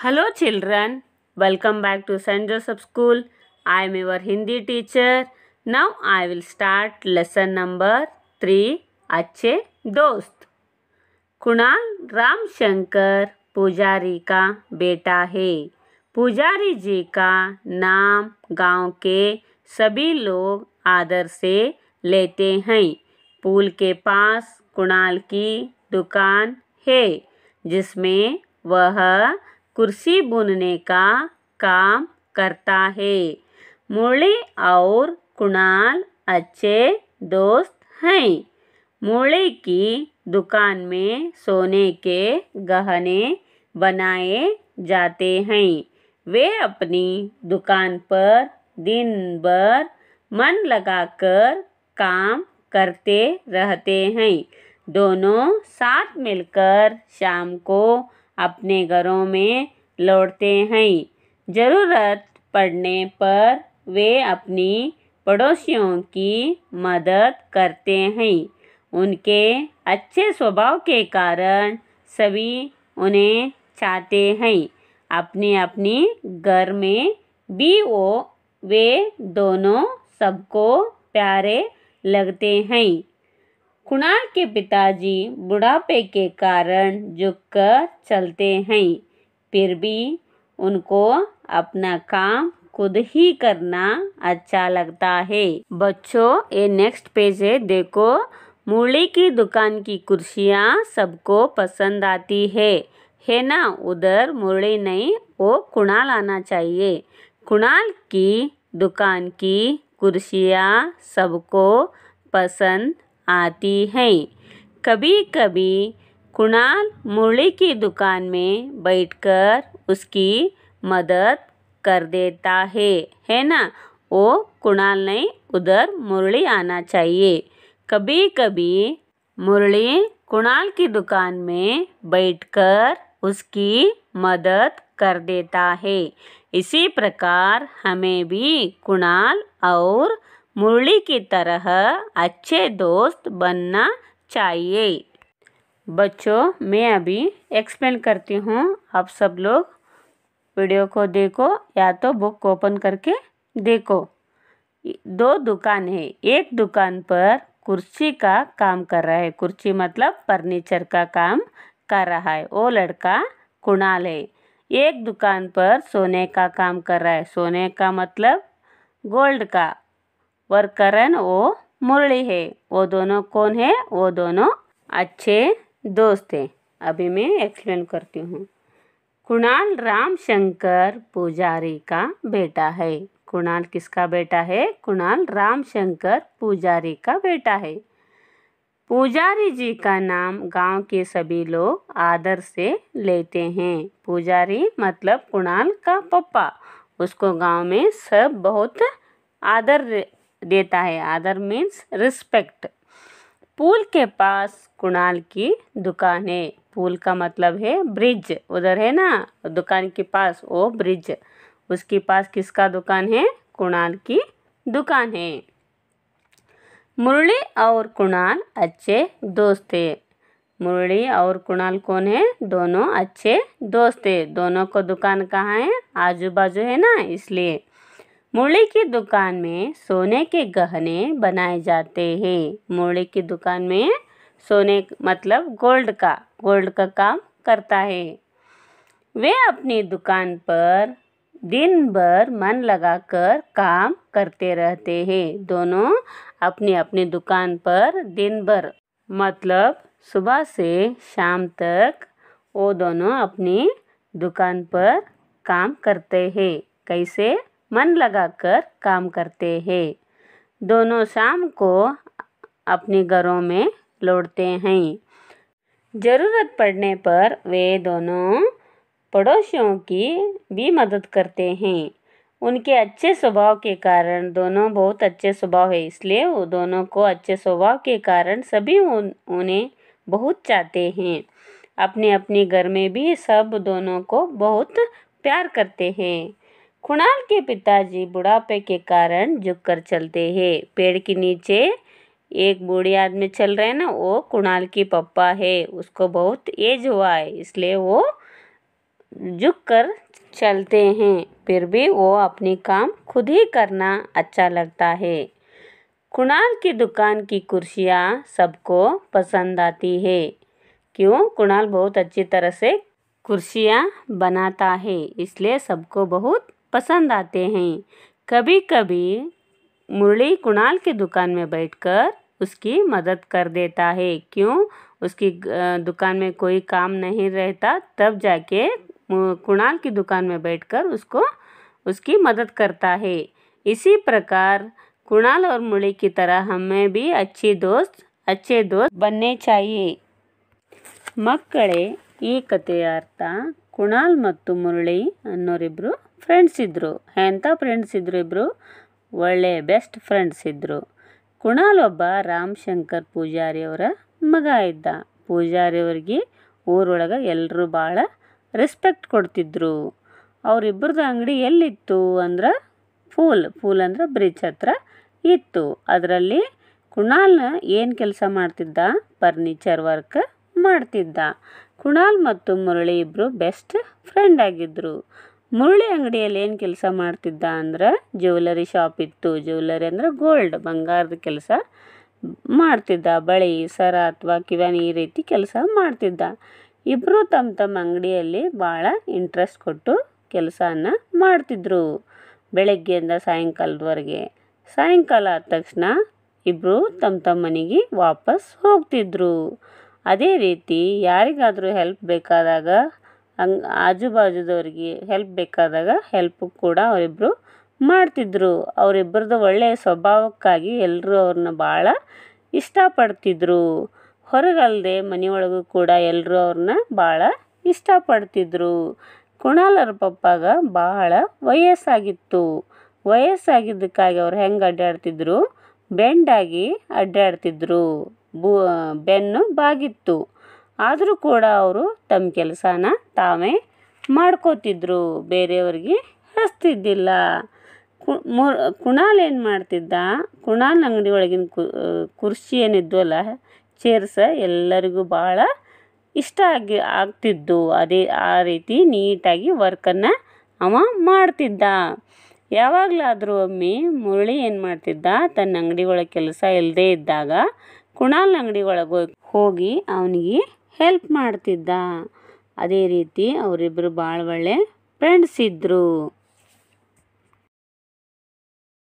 Hello children, welcome back to St. Joseph School. I am your Hindi teacher. Now I will start lesson number 3, Acche Dost. Kunal Ram Shankar पुजारी का बेटा है पुजारी जी का नाम गांव के सभी लोग आदर से लेते हैं पुल के पास कुणाल की दुकान है जिसमें वह कुर्सी बुनने का काम करता है मुरली और कुणाल अच्छे दोस्त हैं मुरली की दुकान में सोने के गहने बनाए जाते हैं वे अपनी दुकान पर दिन भर मन लगाकर काम करते रहते हैं दोनों साथ मिलकर शाम को अपने घरों में लौटते हैं ज़रूरत पड़ने पर वे अपनी पड़ोसियों की मदद करते हैं उनके अच्छे स्वभाव के कारण सभी उन्हें चाहते हैं अपने अपने घर में भी वो वे दोनों सबको प्यारे लगते हैं कुणाल के पिताजी बुढ़ापे के कारण झुक कर चलते हैं फिर भी उनको अपना काम खुद ही करना अच्छा लगता है बच्चों ये नेक्स्ट पेज है देखो मूली की दुकान की कुर्सियाँ सबको पसंद आती है है ना उधर मुरली नहीं वो कुणाल आना चाहिए कुणाल की दुकान की कुर्सियाँ सबको पसंद आती हैं कभी कभी कुणाल मुरली की दुकान में बैठकर उसकी मदद कर देता है है ना वो कुणाल नहीं उधर मुरली आना चाहिए कभी कभी मुरली कुणाल की दुकान में बैठकर उसकी मदद कर देता है इसी प्रकार हमें भी कुणाल और मुरली की तरह अच्छे दोस्त बनना चाहिए बच्चों मैं अभी एक्सप्लेन करती हूँ आप सब लोग वीडियो को देखो या तो बुक ओपन करके देखो दो दुकान है एक दुकान पर कुर्सी का काम कर रहा है कुर्सी मतलब फर्नीचर का काम कर रहा है वो लड़का कुणाल है एक दुकान पर सोने का काम कर रहा है सोने का मतलब गोल्ड का करण वो मुरली है वो दोनों कौन है वो दोनों अच्छे दोस्त हैं अभी मैं एक्सप्लेन करती हूँ कुणाल राम शंकर पुजारी का बेटा है कुणाल किसका बेटा है कुणाल राम शंकर पुजारी का बेटा है पुजारी जी का नाम गांव के सभी लोग आदर से लेते हैं पुजारी मतलब कुणाल का पप्पा उसको गांव में सब बहुत आदर देता है आदर मीन्स रिस्पेक्ट पुल के पास कुणाल की दुकान है पुल का मतलब है ब्रिज उधर है ना दुकान के पास वो ब्रिज उसके पास किसका दुकान है कुणाल की दुकान है मुरली और कुणाल अच्छे दोस्त है मुरली और कुणाल कौन है दोनों अच्छे दोस्त है दोनों को दुकान कहाँ है आजू बाजू है ना इसलिए मुरली की दुकान में सोने के गहने बनाए जाते हैं मुरली की दुकान में सोने मतलब गोल्ड का गोल्ड का काम करता है वे अपनी दुकान पर दिन भर मन लगाकर काम करते रहते हैं दोनों अपनी अपनी दुकान पर दिन भर मतलब सुबह से शाम तक वो दोनों अपनी दुकान पर काम करते हैं कैसे मन लगाकर काम करते हैं दोनों शाम को अपने घरों में लौटते हैं ज़रूरत पड़ने पर वे दोनों पड़ोसियों की भी मदद करते हैं उनके अच्छे स्वभाव के कारण दोनों बहुत अच्छे स्वभाव है इसलिए वो दोनों को अच्छे स्वभाव के कारण सभी उन उन्हें बहुत चाहते हैं अपने अपने घर में भी सब दोनों को बहुत प्यार करते हैं कुणाल के पिताजी बुढ़ापे के कारण झुक कर चलते हैं पेड़ के नीचे एक बूढ़े आदमी चल रहे हैं ना वो कुणाल की पप्पा है उसको बहुत एज हुआ है इसलिए वो झुक कर चलते हैं फिर भी वो अपने काम खुद ही करना अच्छा लगता है कुणाल की दुकान की कुर्सियाँ सबको पसंद आती है क्यों कुणाल बहुत अच्छी तरह से कुर्सियाँ बनाता है इसलिए सबको बहुत पसंद आते हैं कभी कभी मुरली कुणाल की दुकान में बैठकर उसकी मदद कर देता है क्यों उसकी दुकान में कोई काम नहीं रहता तब जाके कुणाल की दुकान में बैठकर उसको उसकी मदद करता है इसी प्रकार कुणाल और मुरली की तरह हमें भी अच्छी दोस्त अच्छे दोस्त बनने चाहिए मकड़े ये कथे अर्थ कुणाल मुरली ಮುರಳಿ ಫ್ರೆಂಡ್ಸ್ ಇದ್ದರು ಎಂಥ ಫ್ರೆಂಡ್ಸ್ ಇದ್ದರು ಇಬ್ಬರು ಒಳ್ಳೆ ಬೆಸ್ಟ್ ಫ್ರೆಂಡ್ಸ್ ಇದ್ದರು ಕುಣಾಲ್ ಒಬ್ಬ ರಾಮಶಂಕರ್ ಪೂಜಾರಿಯವರ ಮಗ ಇದ್ದ ಪೂಜಾರಿಯವ್ರಿಗೆ ಊರೊಳಗೆ ಎಲ್ಲರೂ ಭಾಳ ರೆಸ್ಪೆಕ್ಟ್ ಕೊಡ್ತಿದ್ರು ಅವರಿಬ್ಬರದ ಅಂಗಡಿ ಎಲ್ಲಿತ್ತು ಅಂದ್ರೆ ಫೂಲ್ ಫೂಲ್ ಅಂದ್ರೆ ಬ್ರಿಡ್ಜ್ ಹತ್ರ ಇತ್ತು ಅದರಲ್ಲಿ ಕುಣಾಲ್ ಏನು ಕೆಲಸ ಮಾಡ್ತಿದ್ದ ಫರ್ನಿಚರ್ ವರ್ಕ್ ಮಾಡ್ತಿದ್ದ ಕುಣಾಲ್ ಮತ್ತು ಮುರಳಿ ಇಬ್ಬರು ಬೆಸ್ಟ್ ಫ್ರೆಂಡ್ ಆಗಿದ್ದರು ಮುರುಳಿ ಅಂಗಡಿಯಲ್ಲಿ ಏನು ಕೆಲಸ ಮಾಡ್ತಿದ್ದ ಅಂದ್ರೆ ಜ್ಯುವೆಲರಿ ಶಾಪ್ ಇತ್ತು ಜ್ಯುವೆಲರಿ ಅಂದರೆ ಗೋಲ್ಡ್ ಬಂಗಾರದ ಕೆಲಸ ಮಾಡ್ತಿದ್ದ ಬಳೆ ಸರ ಅಥವಾ ಕಿವನಿ ಈ ರೀತಿ ಕೆಲಸ ಮಾಡ್ತಿದ್ದ ಇಬ್ಬರು ತಮ್ಮ ತಮ್ಮ ಅಂಗಡಿಯಲ್ಲಿ ಭಾಳ ಇಂಟ್ರೆಸ್ಟ್ ಕೊಟ್ಟು ಕೆಲಸನ ಮಾಡ್ತಿದ್ರು ಬೆಳಗ್ಗೆಯಿಂದ ಸಾಯಂಕಾಲದವರೆಗೆ ಸಾಯಂಕಾಲ ಆದ ತಕ್ಷಣ ಇಬ್ಬರು ತಮ್ಮ ತಮ್ಮ ಮನೆಗೆ ವಾಪಸ್ ಹೋಗ್ತಿದ್ರು ಅದೇ ರೀತಿ ಯಾರಿಗಾದರೂ ಹೆಲ್ಪ್ ಬೇಕಾದಾಗ ಹಂಗೆ ಆಜು ಬಾಜುದವ್ರಿಗೆ ಹೆಲ್ಪ್ ಬೇಕಾದಾಗ ಹೆಲ್ಪ್ ಕೂಡ ಅವರಿಬ್ಬರು ಮಾಡ್ತಿದ್ದರು ಅವರಿಬ್ಬರದ್ದು ಒಳ್ಳೆಯ ಸ್ವಭಾವಕ್ಕಾಗಿ ಎಲ್ಲರೂ ಅವ್ರನ್ನ ಭಾಳ ಇಷ್ಟಪಡ್ತಿದ್ರು ಹೊರಗಲ್ಲದೆ ಮನೆಯೊಳಗೂ ಕೂಡ ಎಲ್ಲರೂ ಅವ್ರನ್ನ ಭಾಳ ಇಷ್ಟಪಡ್ತಿದ್ರು ಕುಣಾಲರ ಪಪ್ಪಾಗ ಭಾಳ ವಯಸ್ಸಾಗಿತ್ತು ವಯಸ್ಸಾಗಿದ್ದಕ್ಕಾಗಿ ಅವ್ರು ಹೆಂಗೆ ಅಡ್ಡಾಡ್ತಿದ್ರು ಬೆಂಡಾಗಿ ಅಡ್ಡಾಡ್ತಿದ್ರು ಬೂ ಬೆನ್ನು ಬಾಗಿತ್ತು ಆದರೂ ಕೂಡ ಅವರು ತಮ್ಮ ಕೆಲಸನ ತಾವೇ ಮಾಡ್ಕೋತಿದ್ರು ಬೇರೆಯವ್ರಿಗೆ ಹಚ್ತಿದ್ದಿಲ್ಲ ಕುಣಾಲ್ ಏನು ಮಾಡ್ತಿದ್ದ ಕುಣಾಲ್ ಅಂಗಡಿ ಒಳಗಿನ ಕುರ್ಚಿ ಏನಿದ್ವಲ್ಲ ಚೇರ್ಸ ಎಲ್ಲರಿಗೂ ಭಾಳ ಇಷ್ಟ ಆಗಿ ಆಗ್ತಿದ್ದು ಅದೇ ಆ ರೀತಿ ನೀಟಾಗಿ ವರ್ಕನ್ನು ಅವ ಮಾಡ್ತಿದ್ದ ಯಾವಾಗಲಾದರೂ ಒಮ್ಮೆ ಮುರಳಿ ಏನು ಮಾಡ್ತಿದ್ದ ತನ್ನ ಅಂಗಡಿ ಒಳಗೆ ಕೆಲಸ ಇಲ್ಲದೇ ಇದ್ದಾಗ ಕುಣಾಲ್ ಅಂಗಡಿ ಒಳಗೆ ಹೋಗಿ ಅವನಿಗೆ ಹೆಲ್ಪ್ ಮಾಡ್ತಿದ್ದ ಅದೇ ರೀತಿ ಅವರಿಬ್ಬರು ಭಾಳ ಒಳ್ಳೆಯ ಫ್ರೆಂಡ್ಸ್ ಇದ್ದರು